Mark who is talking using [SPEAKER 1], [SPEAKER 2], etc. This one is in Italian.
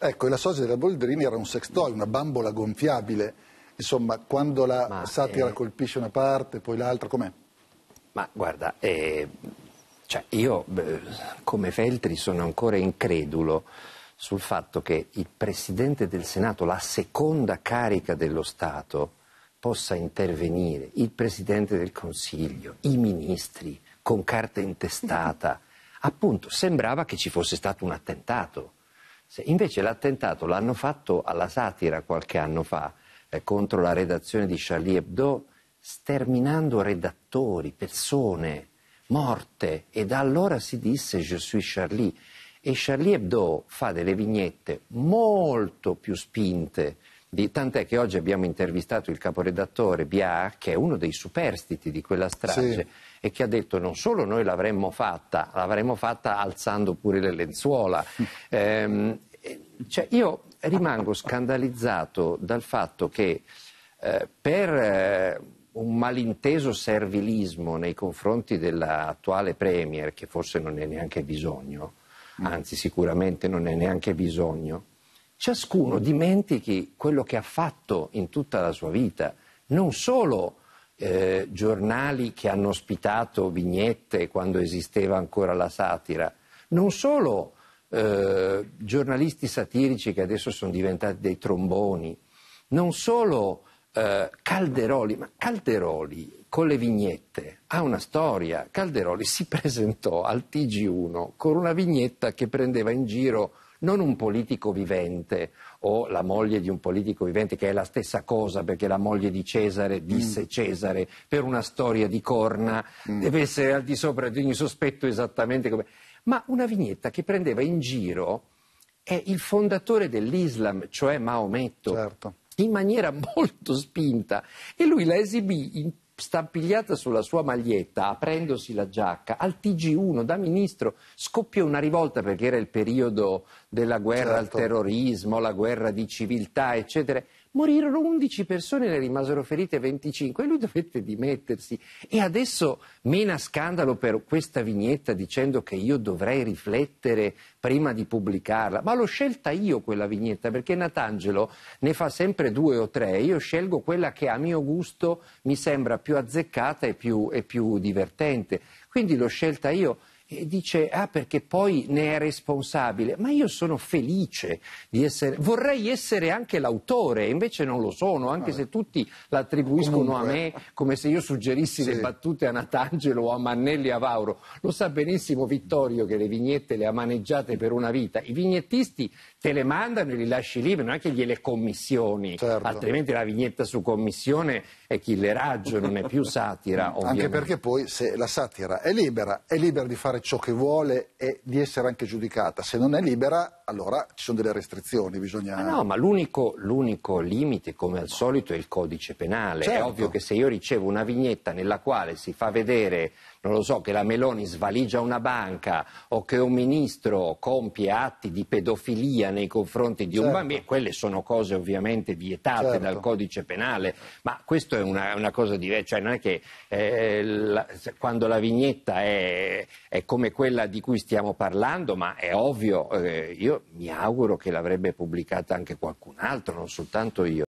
[SPEAKER 1] Ecco, e la sosia della Boldrini era un sextoy, una bambola gonfiabile. Insomma, quando la Ma, satira eh... colpisce una parte, poi l'altra, com'è? Ma guarda, eh, cioè io come Feltri sono ancora incredulo sul fatto che il Presidente del Senato, la seconda carica dello Stato, possa intervenire, il Presidente del Consiglio, i ministri, con carta intestata. Appunto, sembrava che ci fosse stato un attentato. Se invece l'attentato l'hanno fatto alla satira qualche anno fa eh, contro la redazione di Charlie Hebdo, sterminando redattori, persone, morte. E da allora si disse Je suis Charlie. E Charlie Hebdo fa delle vignette molto più spinte Tant'è che oggi abbiamo intervistato il caporedattore Biar, che è uno dei superstiti di quella strage, sì. e che ha detto non solo noi l'avremmo fatta, l'avremmo fatta alzando pure le lenzuola. Eh, cioè io rimango scandalizzato dal fatto che eh, per eh, un malinteso servilismo nei confronti dell'attuale Premier, che forse non è neanche bisogno, mm. anzi sicuramente non è neanche bisogno, ciascuno dimentichi quello che ha fatto in tutta la sua vita, non solo eh, giornali che hanno ospitato vignette quando esisteva ancora la satira, non solo eh, giornalisti satirici che adesso sono diventati dei tromboni, non solo eh, Calderoli, ma Calderoli con le vignette ha una storia. Calderoli si presentò al TG1 con una vignetta che prendeva in giro non un politico vivente o la moglie di un politico vivente, che è la stessa cosa perché la moglie di Cesare disse mm. Cesare per una storia di corna, mm. deve essere al di sopra di ogni sospetto esattamente come... Ma una vignetta che prendeva in giro è il fondatore dell'Islam, cioè Maometto. Certo in maniera molto spinta e lui la esibì in stampigliata sulla sua maglietta, aprendosi la giacca, al TG1 da ministro scoppiò una rivolta perché era il periodo della guerra certo. al terrorismo, la guerra di civiltà, eccetera morirono 11 persone, ne rimasero ferite 25 e lui dovette dimettersi. E adesso mena scandalo per questa vignetta dicendo che io dovrei riflettere prima di pubblicarla. Ma l'ho scelta io quella vignetta perché Natangelo ne fa sempre due o tre. Io scelgo quella che a mio gusto mi sembra più azzeccata e più, e più divertente. Quindi l'ho scelta io e dice ah perché poi ne è responsabile, ma io sono felice di essere, vorrei essere anche l'autore, invece non lo sono, anche se tutti l'attribuiscono Comunque. a me come se io suggerissi sì. le battute a Natangelo o a Mannelli a Vauro. Lo sa benissimo Vittorio che le vignette le ha maneggiate per una vita, i vignettisti te le mandano e li lasci liberi, non è che gliele commissioni, certo. altrimenti la vignetta su commissione è killeraggio, non è più satira. Ovviamente. Anche perché poi se la satira è libera, è libera di fare ciò che vuole e di essere anche giudicata. Se non è libera, allora ci sono delle restrizioni. Bisogna... Ah no, ma l'unico, l'unico, limite, come al solito, è il codice penale. Certo. È ovvio che se io ricevo una vignetta nella quale si fa vedere non lo so, che la Meloni svaligia una banca o che un ministro compie atti di pedofilia nei confronti di certo. un bambino, quelle sono cose ovviamente vietate certo. dal codice penale, ma questo è una, una cosa diversa, cioè non è che eh, la, quando la vignetta è, è, come quella di cui stiamo parlando, ma è ovvio, eh, io mi auguro che l'avrebbe pubblicata anche qualcun altro, non soltanto io.